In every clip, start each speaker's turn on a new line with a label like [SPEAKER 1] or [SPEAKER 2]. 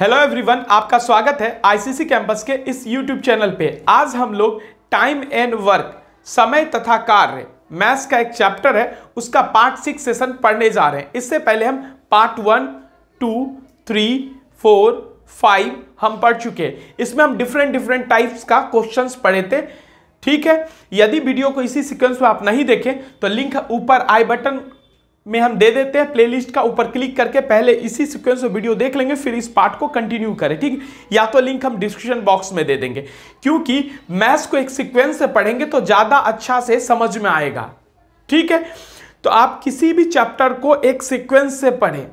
[SPEAKER 1] hello everyone आपका स्वागत है आईसीसी कैंपस के इस यूट्यूब चैनल पे आज हम लोग टाइम एंड वर्क समय तथा कार्य मैथ्स का एक चैप्टर है उसका पार्ट सिक्स सेशन पढ़ने जा रहे हैं इससे पहले हम part one two three four five हम पढ़ चुके हैं इसमें हम डिफरेंट डिफरेंट टाइप्स का क्वेश्चन पढ़े थे ठीक है यदि वीडियो को इसी सिक्वेंस में आप नहीं देखें तो लिंक ऊपर आई बटन में हम दे देते हैं प्लेलिस्ट का ऊपर क्लिक करके पहले इसी सीक्वेंस में वीडियो देख लेंगे फिर इस पार्ट को कंटिन्यू करें ठीक या तो लिंक हम डिस्क्रिप्शन बॉक्स में दे देंगे क्योंकि मैथ्स को एक सीक्वेंस से पढ़ेंगे तो ज़्यादा अच्छा से समझ में आएगा ठीक है तो आप किसी भी चैप्टर को एक सीक्वेंस से पढ़ें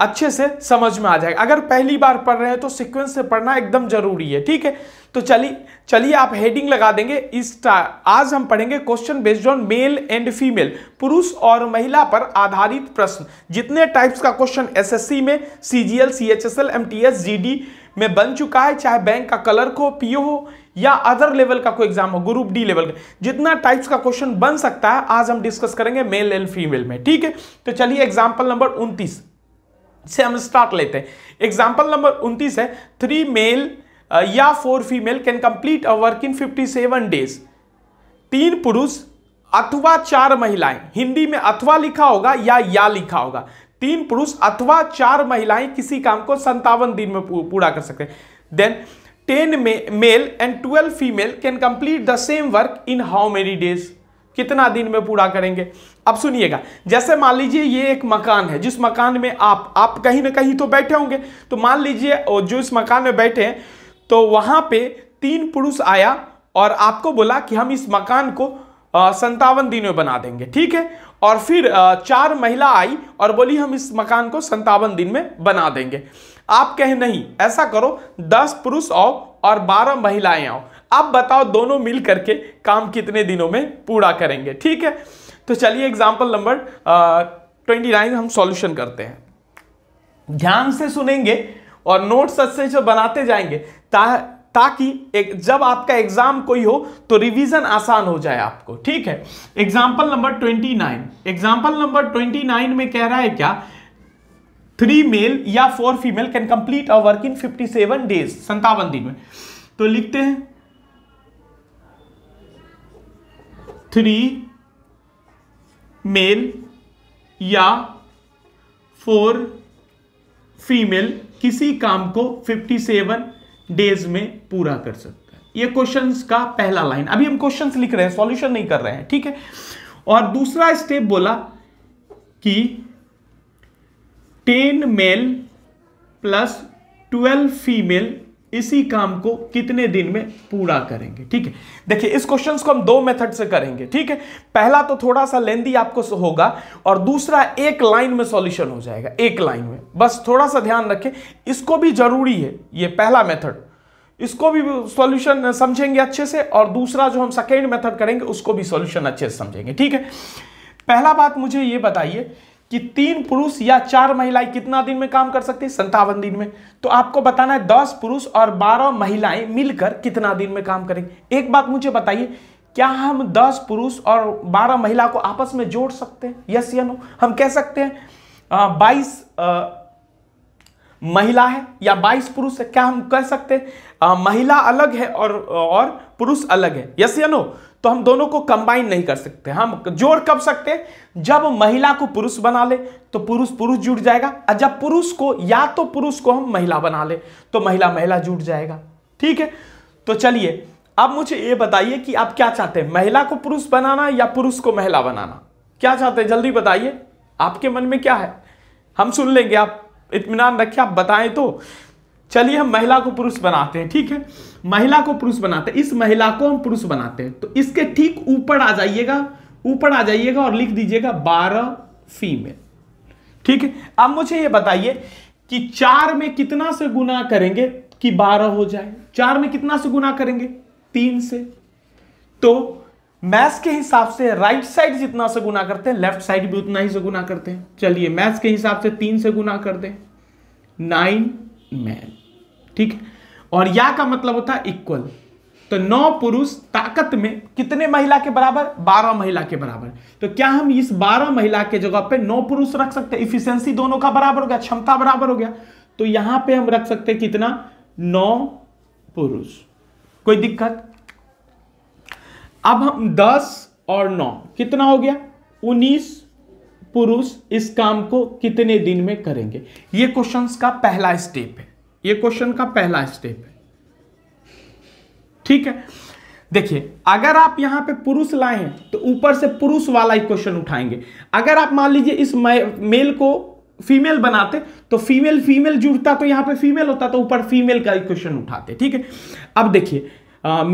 [SPEAKER 1] अच्छे से समझ में आ जाएगा अगर पहली बार पढ़ रहे हैं तो सीक्वेंस से पढ़ना एकदम जरूरी है ठीक है तो चलिए चलिए आप हेडिंग लगा देंगे इस आज हम पढ़ेंगे question based on male and female पुरुष और महिला पर आधारित प्रश्न जितने टाइप्स का क्वेश्चन एसएससी में सीजीएल सीएचएसएल एमटीएस जीडी में बन चुका है चाहे बैंक का कलर हो पीओ हो या अदर लेवल का कोई एग्जाम हो ग्रुप डी लेवल का जितना टाइप्स का क्वेश्चन बन सकता है आज हम डिस्कस करेंगे मेल एंड फीमेल में ठीक है तो चलिए एग्जाम्पल नंबर उनतीस से हम स्टार्ट लेते हैं एग्जाम्पल नंबर उनतीस है थ्री मेल uh, या four female can complete a work in fifty seven days तीन पुरुष अथवा चार महिलाएं हिंदी में अथवा लिखा होगा या या लिखा होगा तीन पुरुष अथवा चार महिलाएं किसी काम को संतावन दिन में पूरा कर सकते हैं then ten male and twelve female can complete the same work in how many days कितना दिन में पूरा करेंगे अब सुनिएगा जैसे मान लीजिए ये एक मकान है जिस मकान में आप आप कहीं ना कहीं तो बैठे होंगे तो मान लीजिए जो इस मकान में बैठे हैं तो वहां पे तीन पुरुष आया और आपको बोला कि हम इस मकान को संतावन दिन में बना देंगे ठीक है और फिर चार महिला आई और बोली हम इस मकान को संतावन दिन में बना देंगे आप कहें नहीं ऐसा करो दस पुरुष आओ और बारह महिलाएं आओ अब बताओ दोनों मिल करके काम कितने दिनों में पूरा करेंगे ठीक है तो चलिए एग्जाम्पल नंबर ट्वेंटी नाइन हम सॉल्यूशन करते हैं ध्यान से सुनेंगे और नोट्स अच्छे से बनाते जाएंगे ता ताकि एक जब आपका एग्जाम कोई हो तो रिवीजन आसान हो जाए आपको ठीक है example number twenty nine example number twenty nine में कह रहा है क्या थ्री मेल या four female can complete a work in fifty seven days संतावन दिन में तो लिखते हैं थ्री मेल या फोर फीमेल किसी काम को 57 डेज में पूरा कर सकता है ये क्वेश्चंस का पहला लाइन अभी हम क्वेश्चंस लिख रहे हैं सॉल्यूशन नहीं कर रहे हैं ठीक है और दूसरा स्टेप बोला कि 10 मेल प्लस 12 फीमेल इसी काम को कितने दिन में पूरा करेंगे ठीक है देखिए इस क्वेश्चन को हम दो मेथड से करेंगे ठीक है पहला तो थोड़ा सा लेंदी आपको होगा और दूसरा एक लाइन में सॉल्यूशन हो जाएगा एक लाइन में बस थोड़ा सा ध्यान रखें इसको भी जरूरी है ये पहला मेथड इसको भी सॉल्यूशन समझेंगे अच्छे से और दूसरा जो हम सेकेंड मेथड करेंगे उसको भी सोल्यूशन अच्छे से समझेंगे ठीक है पहला बात मुझे ये बताइए कि तीन पुरुष या चार महिलाएं कितना दिन में काम कर सकती है संतावन दिन में तो आपको बताना है दस पुरुष और बारह महिलाएं मिलकर कितना दिन में काम करेंगे एक बात मुझे बताइए क्या हम दस पुरुष और बारह महिला को आपस में जोड़ सकते हैं यस या नो हम कह सकते हैं बाईस महिला है या बाईस पुरुष है क्या हम कह सकते हैं महिला अलग है और और पुरुष अलग है यस या नो तो हम दोनों को कंबाइन नहीं कर सकते हम जोड़ कब सकते जब महिला को पुरुष बना ले तो पुरुष पुरुष जुड़ जाएगा और जब पुरुष को या तो पुरुष को हम महिला बना ले तो महिला महिला जुट जाएगा ठीक है तो चलिए अब मुझे ये बताइए कि आप क्या चाहते हैं महिला को पुरुष बनाना या पुरुष को महिला बनाना क्या चाहते हैं जल्दी बताइए आपके मन में क्या है हम सुन लेंगे आप इतमान रखिए आप बताएं तो चलिए हम महिला को पुरुष बनाते हैं ठीक है महिला को पुरुष बनाते हैं इस महिला को हम पुरुष बनाते हैं तो इसके ठीक ऊपर आ जाइएगा ऊपर आ जाइएगा और लिख दीजिएगा बारह फीमेल ठीक है अब मुझे ये बताइए कि चार में कितना से गुना करेंगे कि बारह हो जाए चार में कितना से गुना करेंगे तीन से तो मैथ्स के हिसाब से राइट साइड जितना से गुना करते हैं लेफ्ट साइड भी उतना ही से गुना करते हैं चलिए मैथ्स के हिसाब से तीन से गुना कर दें नाइन मैन ठीक है और या का मतलब होता है इक्वल तो नौ पुरुष ताकत में कितने महिला के बराबर बारह महिला के बराबर तो क्या हम इस बारह महिला के जगह पे नौ पुरुष रख सकते हैं इफिशियंसी दोनों का बराबर हो गया क्षमता बराबर हो गया तो यहां पे हम रख सकते हैं कितना नौ पुरुष कोई दिक्कत अब हम दस और नौ कितना हो गया उन्नीस पुरुष इस काम को कितने दिन में करेंगे ये क्वेश्चन का पहला स्टेप है ये क्वेश्चन का पहला स्टेप है ठीक है देखिए अगर आप यहां पे पुरुष लाए हैं तो ऊपर से पुरुष वाला ही क्वेश्चन उठाएंगे अगर आप मान लीजिए इस मेल को फीमेल बनाते तो फीमेल फीमेल जुड़ता तो यहां पे फीमेल होता तो ऊपर फीमेल का क्वेश्चन उठाते ठीक है अब देखिए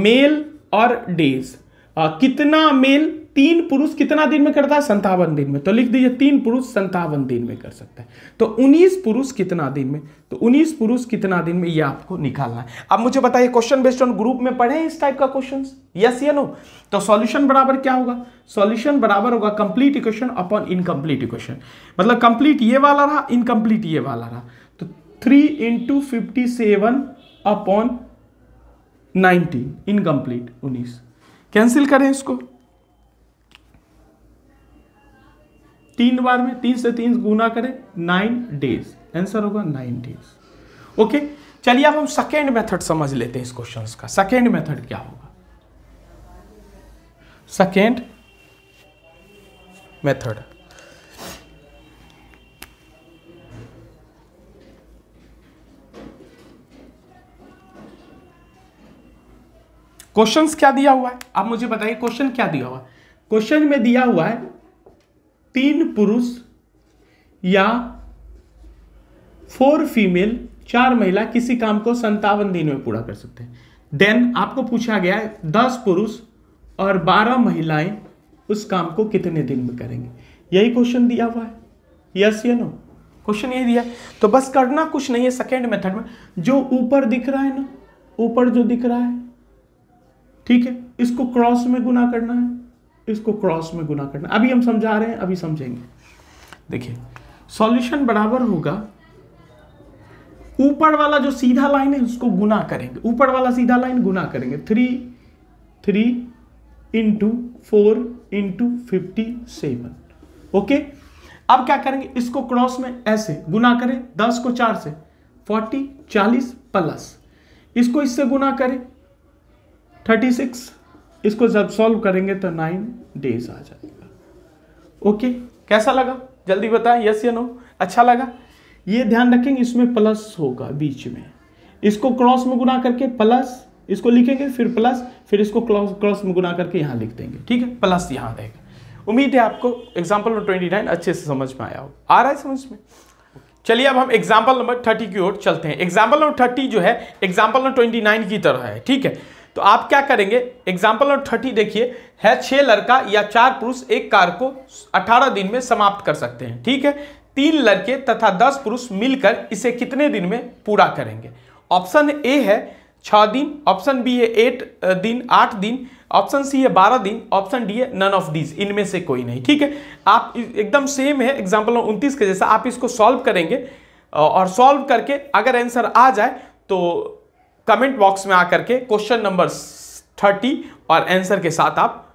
[SPEAKER 1] मेल और डेज कितना मेल तीन पुरुष कितना दिन में करता है संतावन दिन में तो लिख दीजिए तीन पुरुष संतावन दिन में कर सकता है तो उन्नीस पुरुष कितना दिन में तो उन्नीस पुरुष कितना दिन में ये आपको निकालना है अब मुझे बताइए क्वेश्चन बेस्ड ऑन ग्रुप में पढ़े इस टाइप का क्वेश्चन यस या नो तो सॉल्यूशन बराबर क्या होगा सॉल्यूशन बराबर होगा complete equation upon incomplete equation मतलब कंप्लीट ये वाला रहा इनकम्प्लीट ये वाला रहा तो three into fifty seven upon nineteen incomplete उन्नीस कैंसिल करें इसको तीन बार में तीन से तीन गुना करें नाइन डेज आंसर होगा नाइन डेज ओके चलिए अब हम सेकेंड मेथड समझ लेते हैं इस क्वेश्चन का सेकेंड मेथड क्या होगा सेकेंड मेथड क्वेश्चंस क्या दिया हुआ है आप मुझे बताइए क्वेश्चन क्या दिया हुआ है क्वेश्चन में दिया हुआ है तीन पुरुष या फोर फीमेल चार महिला किसी काम को संतावन दिन में पूरा कर सकते हैं देन आपको पूछा गया है दस पुरुष और बारह महिलाएं उस काम को कितने दिन में करेंगे यही क्वेश्चन दिया हुआ है यस या नो क्वेश्चन यही दिया तो बस करना कुछ नहीं है सेकेंड मेथड में जो ऊपर दिख रहा है ना ऊपर जो दिख रहा है ठीक है इसको क्रॉस में गुना करना है इसको क्रॉस में गुना करना अभी हम समझा रहे हैं अभी समझेंगे देखिए सॉल्यूशन बराबर होगा ऊपर वाला जो सीधा लाइन है उसको गुना करेंगे ऊपर वाला सीधा लाइन गुना करेंगे three three into four into fifty seven okay अब क्या करेंगे इसको क्रॉस में ऐसे गुना करें दस को चार से फोर्टी चालीस प्लस इसको इससे गुना करें थर्टी सिक्स इसको जब सॉल्व करेंगे तो नाइन डेज आ जाएगा ओके कैसा लगा जल्दी बताएं यस या नो अच्छा लगा ये ध्यान रखेंगे इसमें प्लस होगा बीच में इसको क्रॉस में गुना करके प्लस इसको लिखेंगे फिर प्लस फिर इसको क्रॉस क्रॉस में गुना करके यहाँ लिख देंगे ठीक है प्लस यहाँ रहेगा उम्मीद है आपको एग्जाम्पल नंबर ट्वेंटी नाइन अच्छे से समझ में आया हो आ रहा है समझ में चलिए अब हम एग्जाम्पल नंबर थर्टी की ओर चलते हैं एग्जाम्पल नंबर थर्टी जो है एग्जाम्पल नंबर ट्वेंटी नाइन की तरह है ठीक है तो आप क्या करेंगे एग्जाम्पल नंबर थर्टी देखिए है छह लड़का या चार पुरुष एक कार को अठारह दिन में समाप्त कर सकते हैं ठीक है तीन लड़के तथा दस पुरुष मिलकर इसे कितने दिन में पूरा करेंगे ऑप्शन ए है छः दिन ऑप्शन बी है एट दिन आठ दिन ऑप्शन सी है बारह दिन ऑप्शन डी है नन ऑफ दीज इनमें से कोई नहीं ठीक है आप एकदम सेम है एग्जाम्पल नंबर उनतीस के जैसा आप इसको सॉल्व करेंगे और सॉल्व करके अगर आंसर आ जाए तो कमेंट बॉक्स में आकर के क्वेश्चन नंबर थर्टी और आंसर के साथ आप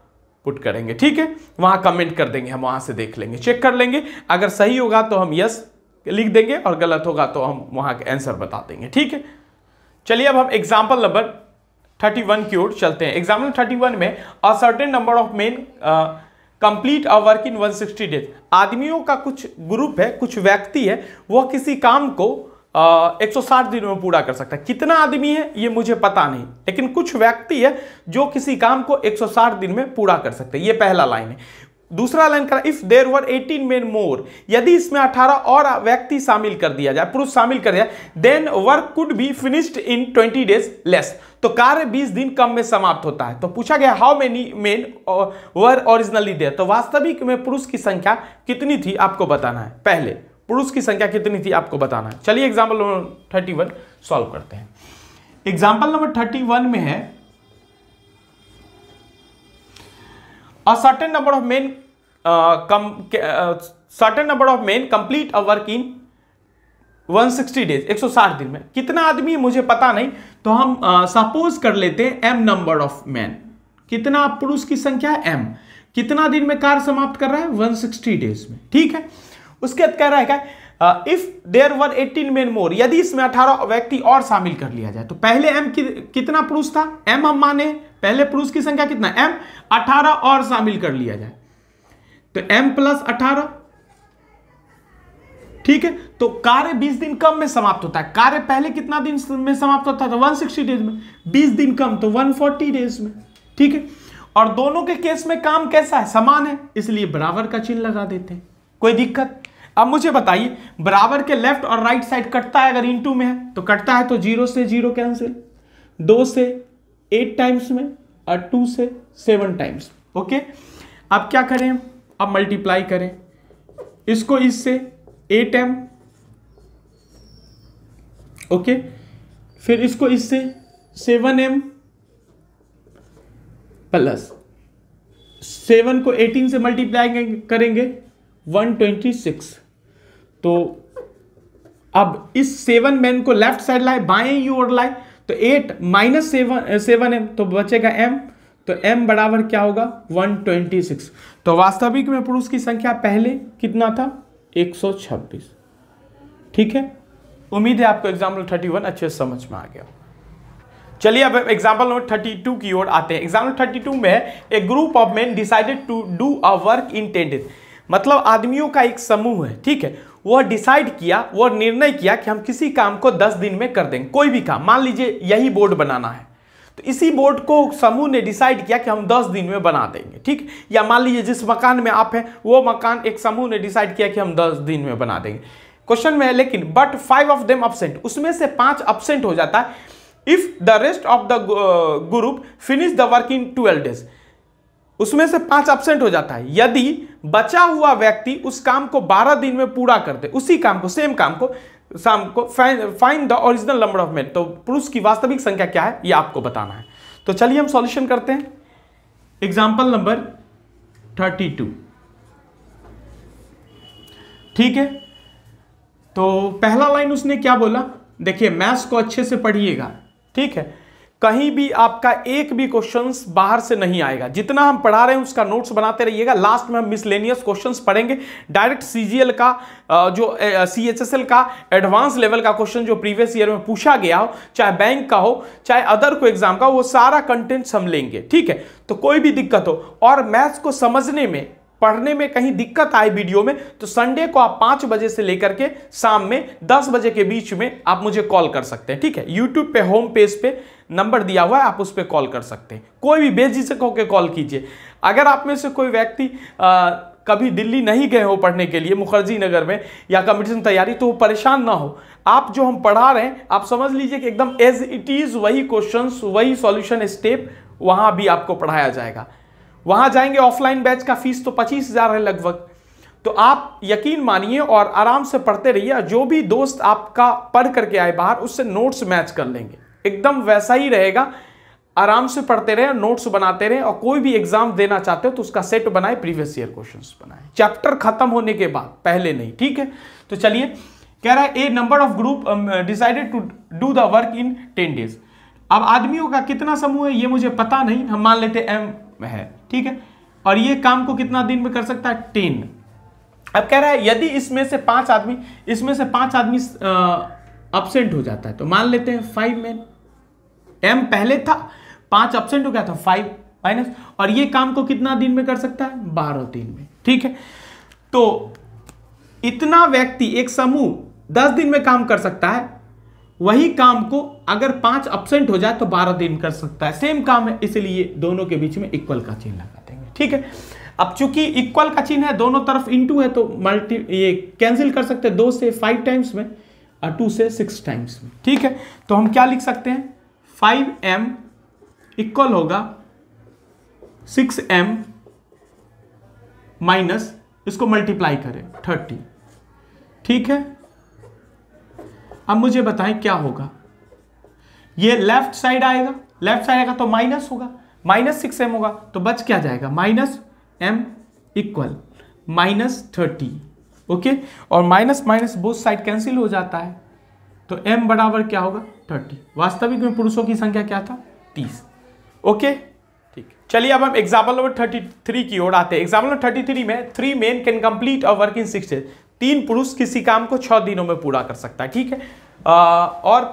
[SPEAKER 1] पुट करेंगे ठीक है वहां कमेंट कर देंगे हम वहां से देख लेंगे चेक कर लेंगे अगर सही होगा तो हम यस लिख देंगे और गलत होगा तो हम वहां के आंसर बता देंगे ठीक है चलिए अब हम एग्जाम्पल नंबर 31 की ओर चलते हैं एग्जाम्पल 31 में a certain number of men complete a work in 160 days आदमियों का कुछ ग्रुप है कुछ व्यक्ति है वह किसी काम को एक साठ दिनों में पूरा कर सकता है कितना आदमी है ये मुझे पता नहीं लेकिन कुछ व्यक्ति है जो किसी काम को 160 दिन में पूरा कर सकते हैं ये पहला लाइन है दूसरा लाइन करा if there were 18 main more यदि इसमें 18 और व्यक्ति शामिल कर दिया जाए पुरुष शामिल कर दिया then work could be finished in 20 days less तो कार्य 20 दिन कम में समाप्त होता है तो पूछा गया how many men were originally there तो वास्तविक में पुरुष की संख्या कितनी थी आपको बताना है पहले पुरुष की संख्या कितनी थी आपको बताना है चलिए example number thirty one solve करते हैं एग्जाम्पल नंबर थर्टी वन में है a certain number of men come certain number of men complete a work in 160 days 160 दिन में कितना आदमी मुझे पता नहीं तो हम सपोज uh, कर लेते हैं एम नंबर ऑफ मैन कितना पुरुष की संख्या एम कितना दिन में कार्य समाप्त कर रहा है 160 डेज में ठीक है उसके बाद कह रहा है क्या if there one eighteen men more यदि इसमें अठारह व्यक्ति और शामिल कर लिया जाए तो पहले एम कि, कितना पुरुष था एम हम माने पहले पुरुष की संख्या कितना एम अठारह और शामिल कर लिया जाए तो एम प्लस अठारह ठीक है तो कार्य 20 दिन कम में समाप्त होता है कार्य पहले कितना दिन में समाप्त होता था 160 डेज में 20 दिन कम तो 140 डेज में ठीक है और दोनों के केस में काम कैसा है समान है इसलिए बराबर का चिन्ह लगा देते हैं कोई दिक्कत अब मुझे बताइए बराबर के लेफ्ट और राइट साइड कटता है अगर इनटू में है तो कटता है तो जीरो से जीरो कैंसिल दो से एट टाइम्स में और टू से सेवन टाइम्स ओके अब क्या करें अब मल्टीप्लाई करें इसको इससे एट एम ओके फिर इसको इससे सेवन एम प्लस सेवन को एटीन से मल्टीप्लाई करेंगे वन ट्वेंटी सिक्स तो अब इस सेवन मैन को लेफ्ट साइड लाए बाएं ओर लाए तो eight minus seven seven M तो बचेगा एम तो एम बराबर क्या होगा 126 तो वास्तविक में पुरुष की संख्या पहले कितना था 126 ठीक है उम्मीद है आपको एग्जाम्पल 31 अच्छे से समझ में आ गया चलिए अब एग्जाम्पल नंबर 32 की ओर आते हैं एग्जाम्पल 32 में a group of man decided to do a work in ten days मतलब आदमियों का एक समूह है ठीक है वह डिसाइड किया वह निर्णय किया कि हम किसी काम को दस दिन में कर देंगे कोई भी काम मान लीजिए यही बोर्ड बनाना है तो इसी बोर्ड को समूह ने डिसाइड किया कि हम दस दिन में बना देंगे ठीक या मान लीजिए जिस मकान में आप हैं वो मकान एक समूह ने डिसाइड किया कि हम दस दिन में बना देंगे क्वेश्चन में है लेकिन but five of them absent उसमें से पांच अपसेंट हो जाता है if the rest of the group finish the work in twelve days उसमें से पांच एबसेंट हो जाता है यदि बचा हुआ व्यक्ति उस काम को बारह दिन में पूरा कर दे उसी काम को सेम काम को शाम को find the original number of men तो पुरुष की वास्तविक संख्या क्या है ये आपको बताना है तो चलिए हम सॉल्यूशन करते हैं एग्जाम्पल नंबर थर्टी टू ठीक है तो पहला लाइन उसने क्या बोला देखिए मैथ्स को अच्छे से पढ़िएगा ठीक है कहीं भी आपका एक भी क्वेश्चन बाहर से नहीं आएगा जितना हम पढ़ा रहे हैं उसका नोट्स बनाते रहिएगा लास्ट में हम मिसलेनियस क्वेश्चन पढ़ेंगे डायरेक्ट सीजीएल का जो सी एच एस एल का एडवांस लेवल का क्वेश्चन जो प्रीवियस ईयर में पूछा गया हो चाहे बैंक का हो चाहे अदर को एग्जाम का वो सारा कंटेंट्स हम लेंगे ठीक है तो कोई भी दिक्कत हो और मैथ्स को समझने में पढ़ने में कहीं दिक्कत आए वीडियो में तो संडे को आप पाँच बजे से लेकर के शाम में दस बजे के बीच में आप मुझे कॉल कर सकते हैं ठीक है यूट्यूब पे होम पेज पे नंबर दिया हुआ है आप उस पर कॉल कर सकते हैं कोई भी बेझिझक होकर कॉल कीजिए अगर आप में से कोई व्यक्ति कभी दिल्ली नहीं गए हो पढ़ने के लिए मुखर्जी नगर में या कंपटीशन तैयारी तो वो परेशान ना हो आप जो हम पढ़ा रहे हैं आप समझ लीजिए कि एकदम एज इट इज़ वही क्वेश्चंस वही सॉल्यूशन स्टेप वहाँ भी आपको पढ़ाया जाएगा वहां जाएंगे ऑफलाइन बैच का फीस तो पच्चीस हजार है लगभग तो आप यकीन मानिए और आराम से पढ़ते रहिए जो भी दोस्त आपका पढ़ करके आए बाहर उससे नोट्स मैच कर लेंगे एकदम वैसा ही रहेगा आराम से पढ़ते रहे नोट्स बनाते रहे और कोई भी एग्जाम देना चाहते हो तो उसका सेट बनाए प्रीवियस ईयर क्वेश्चन बनाए चैप्टर खत्म होने के बाद पहले नहीं ठीक है तो चलिए कह रहा है a number of group decided to do the work in ten days अब आदमियों का कितना समूह है ये मुझे पता नहीं हम मान लेते एम है ठीक है और ये काम को कितना दिन में कर सकता है टेन अब कह रहा है यदि इसमें से पांच आदमी इसमें से पांच आदमी अपसेंट हो जाता है तो मान लेते हैं फाइव मैन एम पहले था पांच अपसेंट हो गया था फाइव माइनस और ये काम को कितना दिन में कर सकता है बारह दिन में ठीक है तो इतना व्यक्ति एक समूह दस दिन में काम कर सकता है वही काम को अगर पांच अपसेंट हो जाए तो बारह दिन कर सकता है सेम काम है इसलिए दोनों के बीच में इक्वल का चिन्ह लगा देंगे ठीक है अब चूंकि इक्वल का चिन्ह है दोनों तरफ इंटू है तो मल्टी ये कैंसिल कर सकते हैं दो से फाइव टाइम्स में और टू से सिक्स टाइम्स में ठीक है तो हम क्या लिख सकते हैं फाइव एम इक्वल होगा सिक्स एम माइनस इसको मल्टीप्लाई करें थर्टी ठीक है अब मुझे बताएं क्या होगा ये लेफ्ट साइड आएगा लेफ्ट साइड आएगा तो माइनस होगा माइनस सिक्स एम होगा तो बच क्या जाएगा minus M equal minus thirty okay और minus minus both side cancel हो जाता है तो एम बराबर क्या होगा थर्टी वास्तविक में पुरुषों की संख्या क्या था तीस ओके ठीक चलिए अब हम एग्जाम्पल नंबर थर्टी थ्री की ओर आते हैं एग्जाम्पल नंबर थर्टी थ्री में three men can complete a work in six days तीन पुरुष किसी काम को छह दिनों में पूरा कर सकता है ठीक है और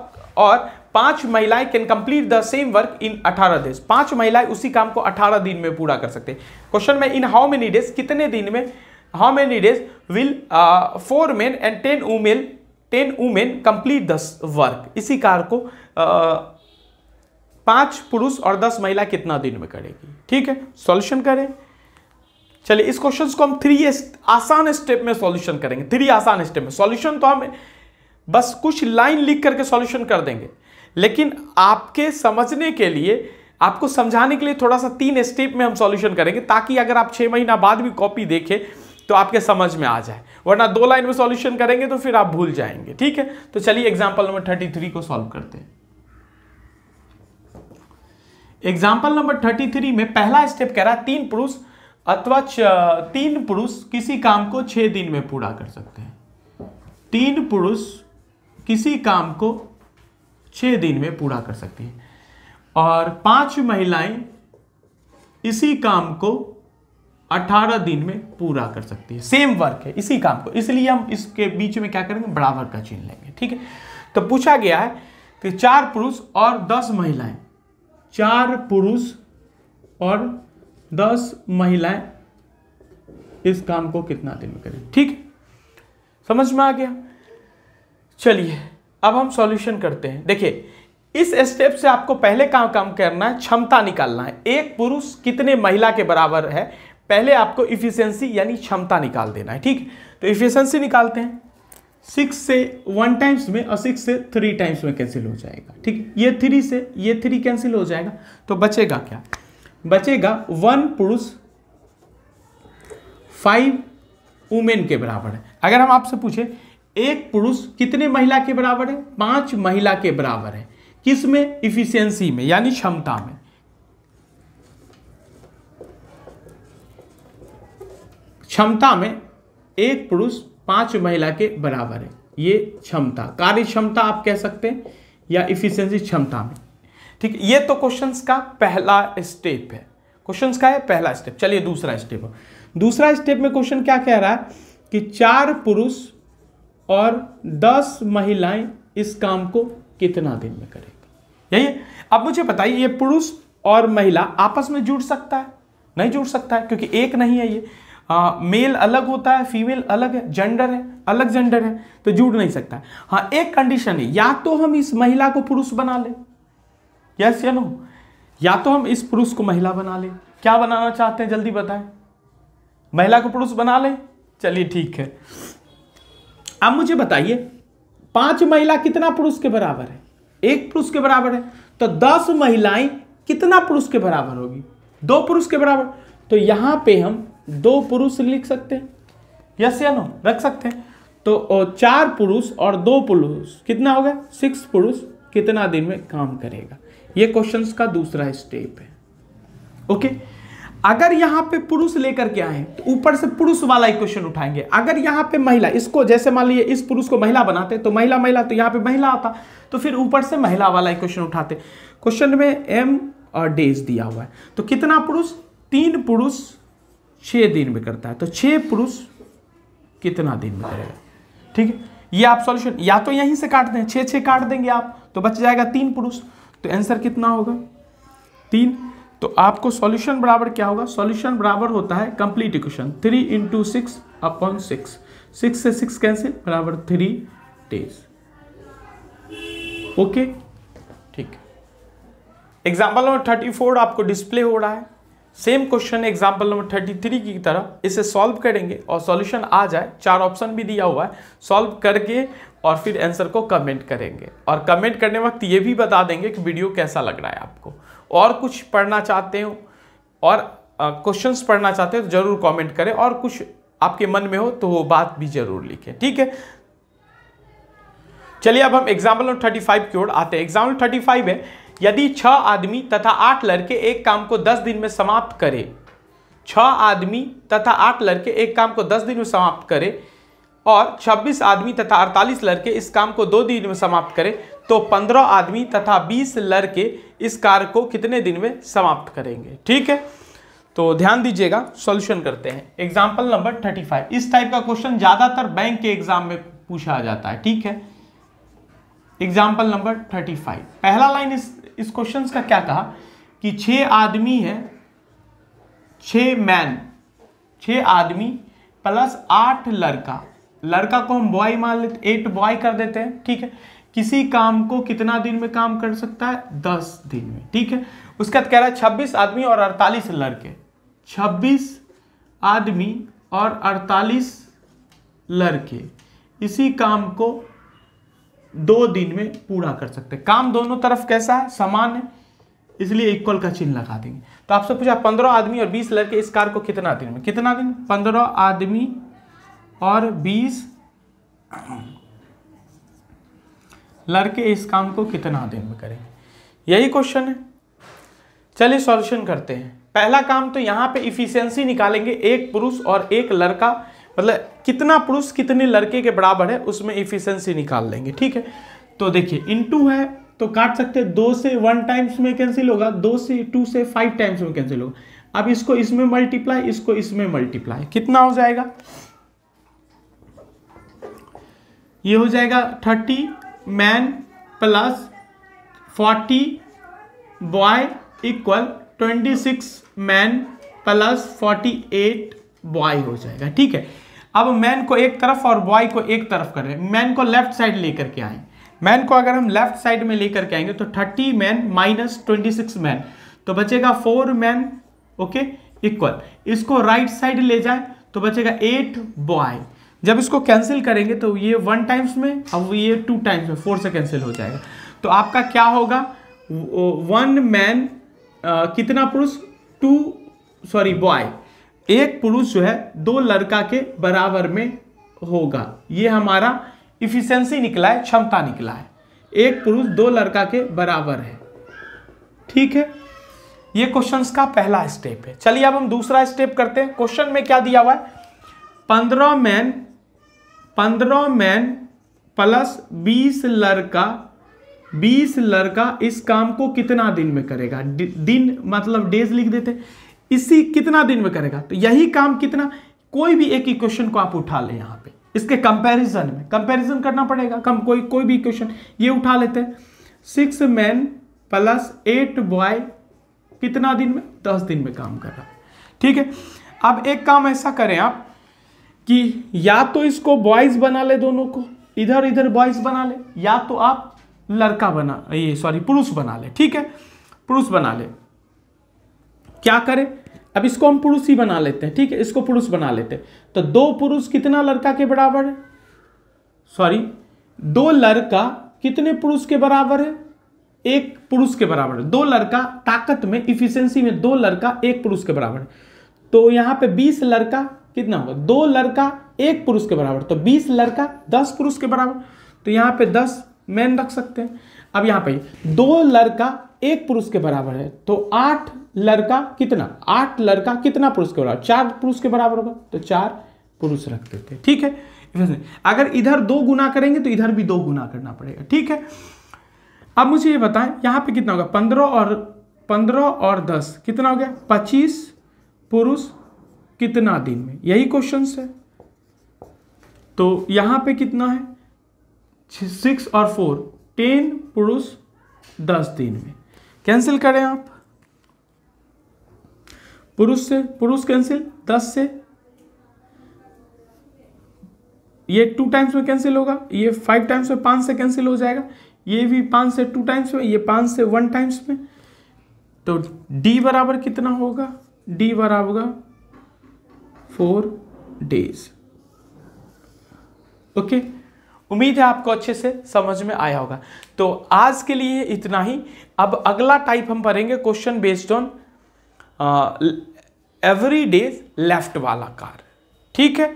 [SPEAKER 1] और पांच महिलाएं can complete the same work in 18 days पांच महिलाएं उसी काम को 18 दिन में पूरा कर सकते हैं क्वेश्चन में इन हाउ मेनी डेज कितने दिन में how many days will four men and ten women ten women complete the work इसी कार को पांच पुरुष और दस महिला कितना दिन में करेगी ठीक है सॉल्यूशन करें चलिए इस क्वेश्चन को हम थ्री आसान स्टेप में सॉल्यूशन करेंगे थ्री आसान स्टेप में सॉल्यूशन तो हम बस कुछ लाइन लिख करके सॉल्यूशन कर देंगे लेकिन आपके समझने के लिए आपको समझाने के लिए थोड़ा सा तीन स्टेप में हम सॉल्यूशन करेंगे ताकि अगर आप छह महीना बाद भी कॉपी देखें तो आपके समझ में आ जाए वरना दो लाइन में सॉल्यूशन करेंगे तो फिर आप भूल जाएंगे ठीक है तो चलिए एग्जाम्पल नंबर थर्टी थ्री को सॉल्व करते हैं एग्जाम्पल नंबर थर्टी थ्री में पहला स्टेप कह रहा है तीन पुरुष अथवा तीन पुरुष किसी काम को छः दिन में पूरा कर सकते हैं तीन पुरुष किसी काम को छः दिन में पूरा कर सकती हैं और पांच महिलाएं इसी काम को अठारह दिन में पूरा कर सकती है सेम वर्क है इसी काम को इसलिए हम इसके बीच में क्या करेंगे बराबर का चिन्ह लेंगे ठीक है तो पूछा गया है कि चार पुरुष और दस महिलाएं चार पुरुष और दस महिलाएं इस काम को कितना दिन में करें ठीक समझ में आ गया चलिए अब हम सॉल्यूशन करते हैं देखिए इस स्टेप से आपको पहले काम काम करना है क्षमता निकालना है एक पुरुष कितने महिला के बराबर है पहले आपको इफिशियंसी यानी क्षमता निकाल देना है ठीक तो इफिशियंसी निकालते हैं सिक्स से वन टाइम्स में और सिक्स से थ्री टाइम्स में कैंसिल हो जाएगा ठीक ये थ्री से ये थ्री कैंसिल हो जाएगा तो बचेगा क्या बचेगा वन पुरुष फाइव वुमेन के बराबर है अगर हम आपसे पूछे एक पुरुष कितने महिला के बराबर है पांच महिला के बराबर है किस में इफिशियंसी में यानी क्षमता में क्षमता में एक पुरुष पांच महिला के बराबर है ये क्षमता कार्य क्षमता आप कह सकते हैं या इफिशियंसी क्षमता में ठीक ये तो क्वेश्चंस का पहला स्टेप है क्वेश्चंस का है पहला स्टेप चलिए दूसरा स्टेप दूसरा स्टेप में क्वेश्चन क्या कह रहा है कि चार पुरुष और दस महिलाएं इस काम को कितना दिन में करेंगे यही अब मुझे बताइए ये पुरुष और महिला आपस में जुड़ सकता है नहीं जुड़ सकता है क्योंकि एक नहीं है ये आ, मेल अलग होता है फीमेल अलग है जेंडर है अलग जेंडर है तो जुड़ नहीं सकता है हाँ एक कंडीशन है या तो हम इस महिला को पुरुष बना लें यस या नो या तो हम इस पुरुष को महिला बना लें क्या बनाना चाहते हैं जल्दी बताएं महिला को पुरुष बना लें चलिए ठीक है अब मुझे बताइए पांच महिला कितना पुरुष के बराबर है एक पुरुष के बराबर है तो दस महिलाएं कितना पुरुष के बराबर होगी दो पुरुष के बराबर तो यहां पे हम दो पुरुष लिख सकते हैं यस या नो रख सकते हैं तो चार पुरुष और दो पुरुष कितना होगा सिक्स पुरुष कितना दिन में काम करेगा ये क्वेश्चंस का दूसरा स्टेप है ओके अगर यहां पे पुरुष लेकर के आए तो ऊपर से पुरुष वाला इक्वेशन उठाएंगे अगर यहां पे महिला इसको जैसे मान लीजिए इस पुरुष को महिला बनाते तो महिला महिला तो यहां पे महिला आता तो फिर ऊपर से महिला वाला इक्वेशन उठाते क्वेश्चन में एम और डेज दिया हुआ है तो कितना पुरुष तीन पुरुष छह दिन में करता है तो छह पुरुष कितना दिन में करेगा ठीक है ये आप सॉल्यूशन या तो यहीं से काट दें छे छे काट देंगे आप तो बच जाएगा तीन पुरुष तो आंसर कितना होगा तीन तो आपको सॉल्यूशन बराबर क्या होगा सॉल्यूशन बराबर होता है complete equation three into six upon six six से सिक्स कैंसिल बराबर थ्री डेज ओके ठीक एग्जाम्पल नंबर थर्टी फोर आपको डिस्प्ले हो रहा है same question example number thirty three की तरह इसे सॉल्व करेंगे और सॉल्यूशन आ जाए चार ऑप्शन भी दिया हुआ है सॉल्व करके और फिर आंसर को कमेंट करेंगे और कमेंट करने वक्त ये भी बता देंगे कि वीडियो कैसा लग रहा है आपको और कुछ पढ़ना चाहते हो और क्वेश्चंस पढ़ना चाहते हो तो ज़रूर कमेंट करें और कुछ आपके मन में हो तो वो बात भी ज़रूर लिखें ठीक है चलिए अब हम एग्जाम्पल नंबर थर्टी फाइव की ओर आते हैं एग्जाम्पल थर्टी फाइव है यदि छ आदमी तथा आठ लड़के एक काम को दस दिन में समाप्त करें छह आदमी तथा आठ लड़के एक काम को दस दिन में समाप्त करें और 26 आदमी तथा 48 लड़के इस काम को दो दिन में समाप्त करें तो 15 आदमी तथा 20 लड़के इस कार्य को कितने दिन में समाप्त करेंगे ठीक है तो ध्यान दीजिएगा सॉल्यूशन करते हैं एग्जाम्पल नंबर 35 इस टाइप का क्वेश्चन ज़्यादातर बैंक के एग्जाम में पूछा जाता है ठीक है एग्जाम्पल नंबर 35 पहला लाइन इस इस क्वेश्चन का क्या कहा कि छ आदमी है छ मैन छ आदमी प्लस आठ लड़का लड़का को हम बॉय मान लेते एट बॉय कर देते हैं ठीक है किसी काम को कितना दिन में काम कर सकता है दस दिन में ठीक है उसके बाद कह रहा है छब्बीस आदमी और अड़तालीस लड़के छब्बीस आदमी और अड़तालीस लड़के इसी काम को दो दिन में पूरा कर सकते हैं काम दोनों तरफ कैसा है समान है इसलिए इक्वल का चिन्ह लगा देंगे तो आपसे पूछा पंद्रह आदमी और बीस लड़के इस कार को कितना दिन में कितना दिन पंद्रह आदमी और 20 लड़के इस काम को कितना दिन में करेंगे यही क्वेश्चन है चलिए सॉल्यूशन करते हैं पहला काम तो यहाँ पे इफिशियंसी निकालेंगे एक पुरुष और एक लड़का मतलब कितना पुरुष कितने लड़के के बराबर है उसमें इफिशियंसी निकाल लेंगे ठीक है तो देखिए इनटू है तो काट सकते हैं दो से वन टाइम्स में कैंसिल होगा दो से टू से फाइव टाइम्स में कैंसिल होगा अब इसको इसमें मल्टीप्लाई इसको इसमें मल्टीप्लाई कितना हो जाएगा ये हो जाएगा thirty man plus forty boy equal twenty six man plus forty eight boy हो जाएगा ठीक है अब मैन को एक तरफ और बॉय को एक तरफ कर रहे हैं मैन को लेफ्ट साइड लेकर के आए मैन को अगर हम लेफ्ट साइड में लेकर के आएंगे तो thirty man minus twenty six man तो बचेगा फोर मैन ओके इक्वल इसको राइट right साइड ले जाए तो बचेगा एट बॉय जब इसको कैंसिल करेंगे तो ये वन टाइम्स में अब ये टू टाइम्स में फोर से कैंसिल हो जाएगा तो आपका क्या होगा वन मैन कितना पुरुष टू सॉरी बॉय एक पुरुष जो है दो लड़का के बराबर में होगा ये हमारा इफिशेंसी निकला है क्षमता निकला है एक पुरुष दो लड़का के बराबर है ठीक है ये क्वेश्चंस का पहला स्टेप है चलिए अब हम दूसरा स्टेप करते हैं क्वेश्चन में क्या दिया हुआ है पंद्रह मैन पंद्रह मैन प्लस बीस लड़का बीस लड़का इस काम को कितना दिन में करेगा दिन मतलब डेज लिख देते इसी कितना दिन में करेगा तो यही काम कितना कोई भी एक इक्वेशन को आप उठा लें यहाँ पे इसके कंपैरिजन में कंपैरिजन करना पड़ेगा कम कोई कोई भी इक्वेशन ये उठा लेते हैं six man plus eight boy कितना दिन में दस दिन में काम कर रहा ठीक है अब एक काम ऐसा करें आप कि या तो इसको बॉयज बना ले दोनों को इधर इधर बॉयज बना ले या तो आप लड़का बना ये सॉरी पुरुष बना ले ठीक है पुरुष बना ले क्या करें अब इसको हम पुरुष ही बना लेते हैं ठीक है इसको पुरुष बना लेते हैं तो दो पुरुष कितना लड़का के बराबर है सॉरी दो लड़का कितने पुरुष के बराबर है एक पुरुष के बराबर है दो लड़का ताकत में इफिशियंसी में दो लड़का एक पुरुष के बराबर है तो यहां पे बीस लड़का कितना होगा दो लड़का एक पुरुष के बराबर तो बीस लड़का दस पुरुष के बराबर तो यहाँ पे दस मैन रख सकते हैं अब यहाँ पे दो लड़का एक पुरुष के बराबर है तो आठ लड़का कितना आठ लड़का कितना पुरुष के बराबर चार पुरुष के बराबर होगा तो चार पुरुष रख देते हैं ठीक है अगर इधर दो गुना करेंगे तो इधर भी दो गुना करना पड़ेगा ठीक है अब मुझे ये बताएं यहाँ पे कितना होगा पंद्रह और पंद्रह और दस कितना हो गया पच्चीस पुरुष कितना दिन में यही क्वेश्चन है तो यहां पे कितना है सिक्स और फोर टेन पुरुष दस दिन में कैंसिल करें आप पुरुष से पुरुष कैंसिल दस से ये टू टाइम्स में कैंसिल होगा ये फाइव टाइम्स में पांच से कैंसिल हो जाएगा ये भी पांच से टू टाइम्स में ये पांच से वन टाइम्स में तो डी बराबर कितना होगा डी बराबर फोर डेज ओके उम्मीद है आपको अच्छे से समझ में आया होगा तो आज के लिए इतना ही अब अगला टाइप हम पढ़ेंगे question based on every days left वाला कार ठीक है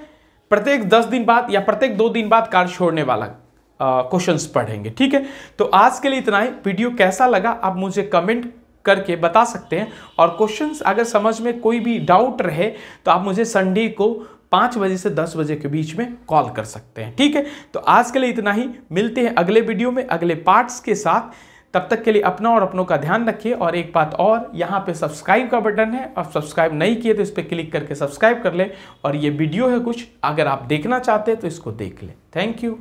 [SPEAKER 1] प्रत्येक दस दिन बाद या प्रत्येक दो दिन बाद कार छोड़ने वाला क्वेश्चंस uh, पढ़ेंगे ठीक है तो आज के लिए इतना ही वीडियो कैसा लगा आप मुझे कमेंट करके बता सकते हैं और क्वेश्चंस अगर समझ में कोई भी डाउट रहे तो आप मुझे संडे को पाँच बजे से दस बजे के बीच में कॉल कर सकते हैं ठीक है तो आज के लिए इतना ही मिलते हैं अगले वीडियो में अगले पार्ट्स के साथ तब तक के लिए अपना और अपनों का ध्यान रखिए और एक बात और यहाँ पे सब्सक्राइब का बटन है आप सब्सक्राइब नहीं किए तो इस पर क्लिक करके सब्सक्राइब कर लें और ये वीडियो है कुछ अगर आप देखना चाहते हैं तो इसको देख लें थैंक यू